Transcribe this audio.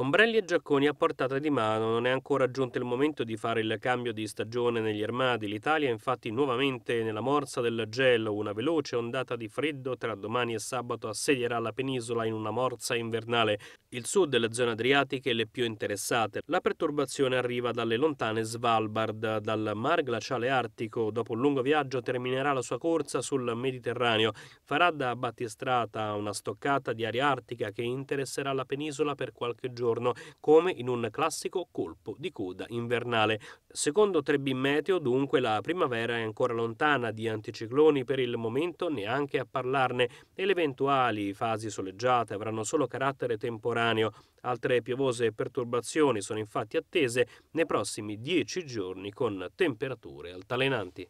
Ombrelli e giacconi a portata di mano, non è ancora giunto il momento di fare il cambio di stagione negli armadi. L'Italia è infatti nuovamente nella morsa del gelo, una veloce ondata di freddo tra domani e sabato assedierà la penisola in una morsa invernale. Il sud e la zona adriatica è le più interessate. La perturbazione arriva dalle lontane Svalbard, dal mar glaciale artico. Dopo un lungo viaggio terminerà la sua corsa sul Mediterraneo. Farà da battistrata una stoccata di aria artica che interesserà la penisola per qualche giorno giorno, come in un classico colpo di coda invernale. Secondo 3 Meteo, dunque, la primavera è ancora lontana di anticicloni per il momento neanche a parlarne e le eventuali fasi soleggiate avranno solo carattere temporaneo. Altre piovose perturbazioni sono infatti attese nei prossimi dieci giorni con temperature altalenanti.